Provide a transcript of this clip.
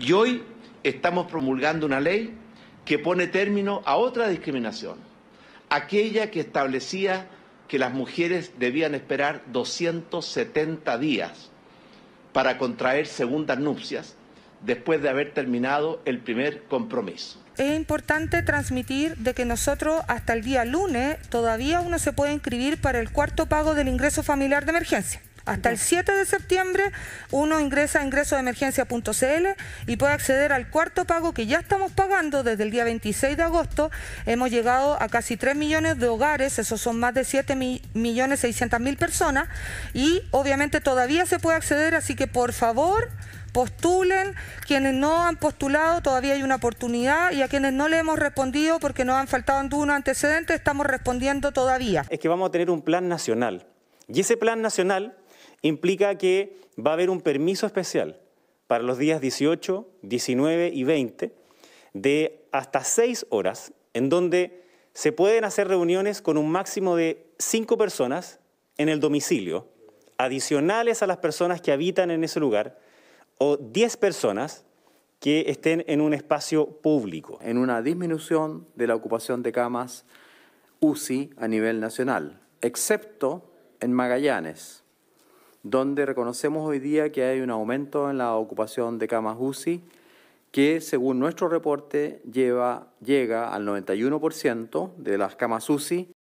Y hoy estamos promulgando una ley que pone término a otra discriminación, aquella que establecía que las mujeres debían esperar 270 días para contraer segundas nupcias después de haber terminado el primer compromiso. Es importante transmitir de que nosotros hasta el día lunes todavía uno se puede inscribir para el cuarto pago del ingreso familiar de emergencia. Hasta el 7 de septiembre uno ingresa a ingresodemergencia.cl y puede acceder al cuarto pago que ya estamos pagando desde el día 26 de agosto. Hemos llegado a casi 3 millones de hogares, esos son más de 7.600.000 millones mil personas y obviamente todavía se puede acceder, así que por favor postulen, quienes no han postulado todavía hay una oportunidad y a quienes no le hemos respondido porque nos han faltado unos antecedente estamos respondiendo todavía. Es que vamos a tener un plan nacional y ese plan nacional implica que va a haber un permiso especial para los días 18, 19 y 20 de hasta 6 horas, en donde se pueden hacer reuniones con un máximo de 5 personas en el domicilio, adicionales a las personas que habitan en ese lugar, o 10 personas que estén en un espacio público. En una disminución de la ocupación de camas UCI a nivel nacional, excepto en Magallanes, donde reconocemos hoy día que hay un aumento en la ocupación de camas UCI que según nuestro reporte llega al 91% de las camas UCI